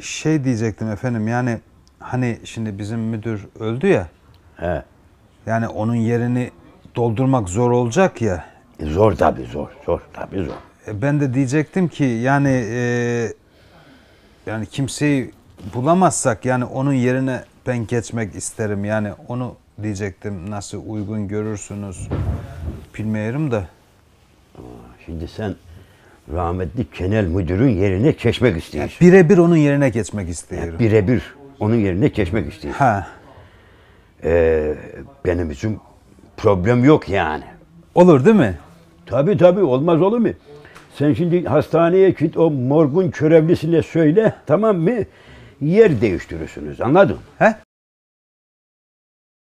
Şey diyecektim efendim yani hani şimdi bizim müdür öldü ya. He. Yani onun yerini doldurmak zor olacak ya. E zor tabii zor. Zor tabii zor. E ben de diyecektim ki yani e, yani kimseyi bulamazsak yani onun yerine ben geçmek isterim. Yani onu diyecektim nasıl uygun görürsünüz bilmiyorum da. Şimdi sen rahmetli kenel müdürün yerine geçmek istiyor. Yani birebir onun yerine geçmek istiyor. Yani birebir onun yerine geçmek istiyor. Ha. Ee, benim için problem yok yani. Olur değil mi? Tabi tabi olmaz olur mu? Sen şimdi hastaneye git o morgun görevlisine söyle tamam mı? Yer değiştirirsiniz anladın mı?